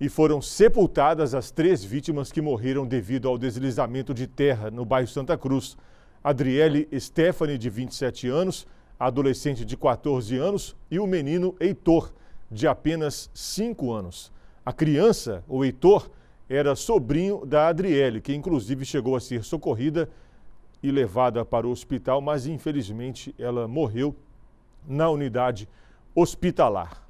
e foram sepultadas as três vítimas que morreram devido ao deslizamento de terra no bairro Santa Cruz. Adriele Stephanie, de 27 anos, adolescente de 14 anos e o menino Heitor, de apenas 5 anos. A criança, o Heitor, era sobrinho da Adriele, que inclusive chegou a ser socorrida e levada para o hospital, mas infelizmente ela morreu na unidade hospitalar.